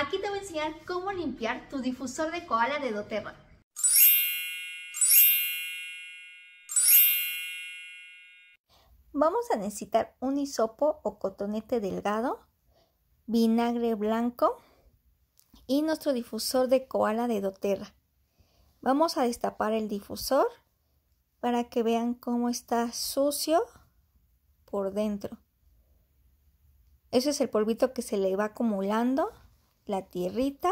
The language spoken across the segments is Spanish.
Aquí te voy a enseñar cómo limpiar tu difusor de koala de doTERRA. Vamos a necesitar un hisopo o cotonete delgado, vinagre blanco y nuestro difusor de koala de doTERRA. Vamos a destapar el difusor para que vean cómo está sucio por dentro. Ese es el polvito que se le va acumulando la tierrita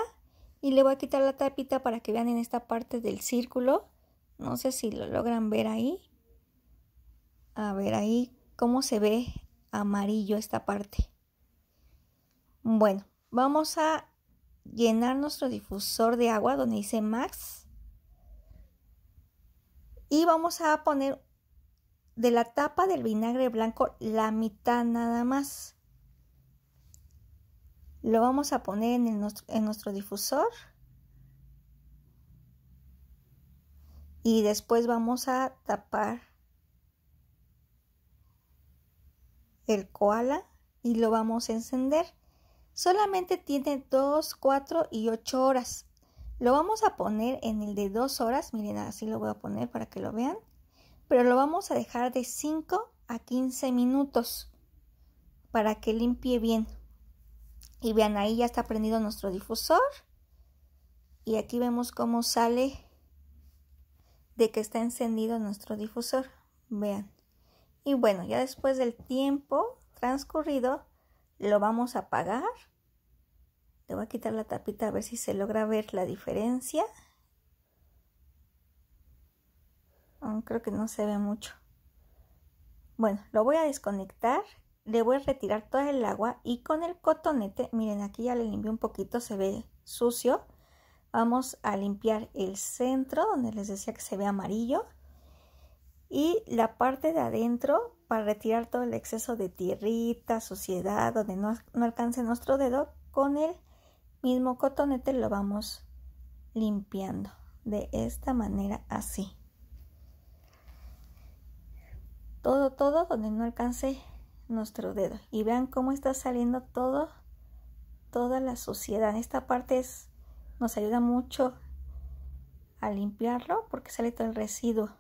y le voy a quitar la tapita para que vean en esta parte del círculo. No sé si lo logran ver ahí. A ver ahí cómo se ve amarillo esta parte. Bueno, vamos a llenar nuestro difusor de agua donde dice Max. Y vamos a poner de la tapa del vinagre blanco la mitad nada más. Lo vamos a poner en, el, nuestro difusor. Y después vamos a tapar el koala y lo vamos a encender. Solamente tiene 2, 4 y 8 horas. Lo vamos a poner en el de 2 horas. Miren, así lo voy a poner para que lo vean. Pero lo vamos a dejar de 5 a 15 minutos para que limpie bien. Y vean, ahí ya está prendido nuestro difusor. Y aquí vemos cómo sale de que está encendido nuestro difusor. Vean. Y bueno, ya después del tiempo transcurrido, lo vamos a apagar. Le voy a quitar la tapita a ver si se logra ver la diferencia. Ah, creo que no se ve mucho. Bueno, lo voy a desconectar le voy a retirar toda el agua y con el cotonete, miren aquí ya le limpié un poquito, se ve sucio. Vamos a limpiar el centro donde les decía que se ve amarillo y la parte de adentro para retirar todo el exceso de tierrita, suciedad, donde no, no alcance nuestro dedo, con el mismo cotonete lo vamos limpiando de esta manera así. Todo, todo donde no alcance nuestro dedo y vean cómo está saliendo todo toda la suciedad esta parte nos ayuda mucho a limpiarlo porque sale todo el residuo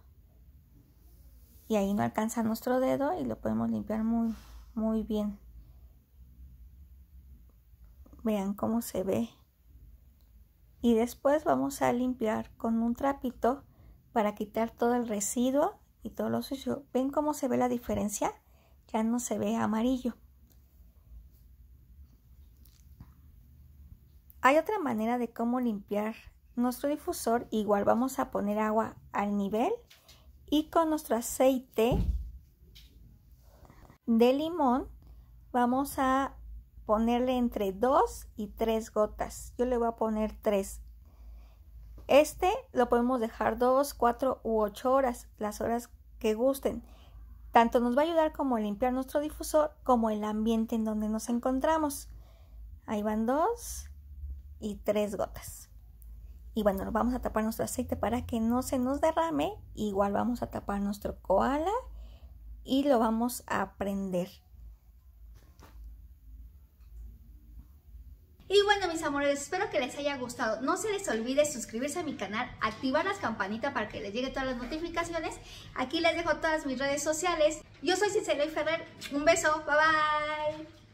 y ahí no alcanza nuestro dedo y lo podemos limpiar muy muy bien vean cómo se ve y después vamos a limpiar con un trapito para quitar todo el residuo y todo lo sucio ven cómo se ve la diferencia ya no se ve amarillo. Hay otra manera de cómo limpiar nuestro difusor. Igual vamos a poner agua al nivel y con nuestro aceite de limón vamos a ponerle entre 2 y 3 gotas. Yo le voy a poner 3. Este lo podemos dejar 2, 4 u 8 horas, las horas que gusten. Tanto nos va a ayudar como a limpiar nuestro difusor como el ambiente en donde nos encontramos. Ahí van dos y tres gotas. Y bueno, vamos a tapar nuestro aceite para que no se nos derrame. Igual vamos a tapar nuestro koala y lo vamos a prender. Y bueno, mis amores, espero que les haya gustado. No se les olvide suscribirse a mi canal, activar las campanitas para que les lleguen todas las notificaciones. Aquí les dejo todas mis redes sociales. Yo soy y Ferrer. Un beso. Bye bye.